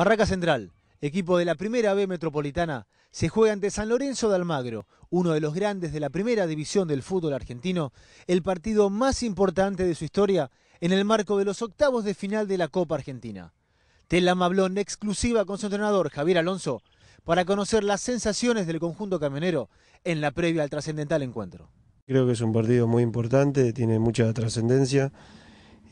Barraca Central, equipo de la Primera B Metropolitana, se juega ante San Lorenzo de Almagro, uno de los grandes de la Primera División del fútbol argentino, el partido más importante de su historia en el marco de los octavos de final de la Copa Argentina. Tela en exclusiva con su entrenador Javier Alonso, para conocer las sensaciones del conjunto camionero en la previa al trascendental encuentro. Creo que es un partido muy importante, tiene mucha trascendencia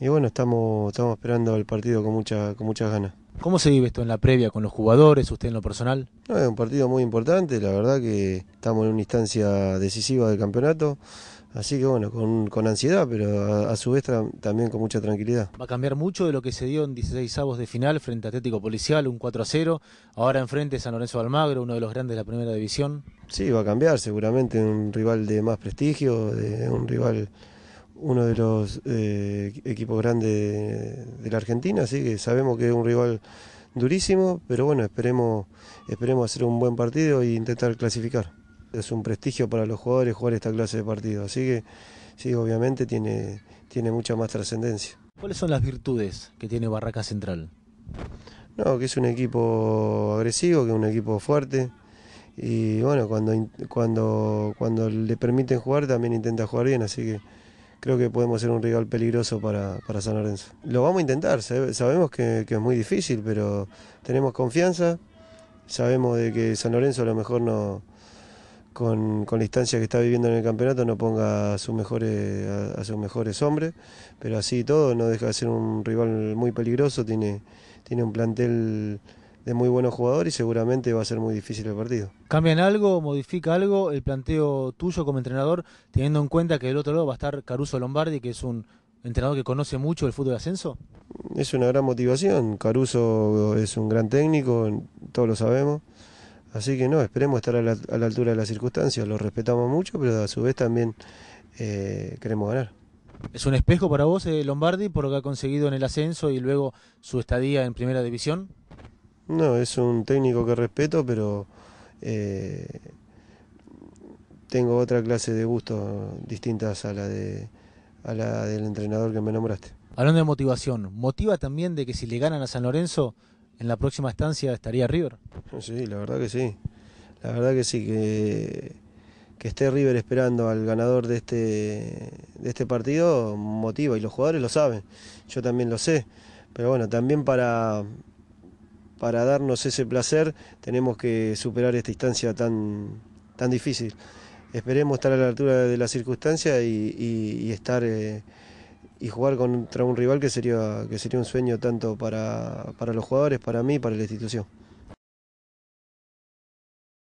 y bueno, estamos, estamos esperando el partido con, mucha, con muchas ganas. ¿Cómo se vive esto en la previa con los jugadores, usted en lo personal? es un partido muy importante, la verdad que estamos en una instancia decisiva del campeonato, así que bueno, con, con ansiedad, pero a, su vez también con mucha tranquilidad. Va a cambiar mucho de lo que se dio en 16 avos de final frente a Atlético Policial, un 4 a 0, ahora enfrente San Lorenzo Almagro, uno de los grandes de la primera división. Sí, va a cambiar seguramente, un rival de más prestigio, de un rival uno de los eh, equipos grandes de, la Argentina, así que sabemos que es un rival durísimo, pero bueno, esperemos, esperemos hacer un buen partido e intentar clasificar. Es un prestigio para los jugadores jugar esta clase de partido, así que sí, obviamente tiene, tiene mucha más trascendencia. ¿Cuáles son las virtudes que tiene Barraca Central? No, que es un equipo agresivo, que es un equipo fuerte, y bueno, cuando, cuando, cuando le permiten jugar también intenta jugar bien, así que creo que podemos ser un rival peligroso para, San Lorenzo. Lo vamos a intentar, sabemos que, es muy difícil, pero tenemos confianza, sabemos de que San Lorenzo a lo mejor no... Con, la instancia que está viviendo en el campeonato no ponga a sus mejores, sus mejores hombres, pero así y todo no deja de ser un rival muy peligroso, tiene, tiene un plantel es muy bueno jugador y seguramente va a ser muy difícil el partido. ¿Cambian algo, modifica algo el planteo tuyo como entrenador, teniendo en cuenta que del otro lado va a estar Caruso Lombardi, que es un entrenador que conoce mucho el fútbol ascenso? Es una gran motivación. Caruso es un gran técnico, todos lo sabemos. Así que no, esperemos estar a la, altura de las circunstancias. Lo respetamos mucho, pero a su vez también eh, queremos ganar. ¿Es un espejo para vos, eh, Lombardi, por lo que ha conseguido en el ascenso y luego su estadía en primera división? No, es un técnico que respeto, pero eh, tengo otra clase de gustos distintas a la, de, la del entrenador que me nombraste. Hablando de motivación, ¿motiva también de que si le ganan a San Lorenzo, en la próxima estancia estaría River? Sí, la verdad que sí. La verdad que sí, que, que esté River esperando al ganador de este, de este partido motiva y los jugadores lo saben, yo también lo sé. Pero bueno, también para, para darnos ese placer tenemos que superar esta instancia tan, tan difícil. Esperemos estar a la altura de las circunstancias y, estar eh, y jugar contra un rival que sería, que sería un sueño tanto para, para los jugadores, para mí y para la institución.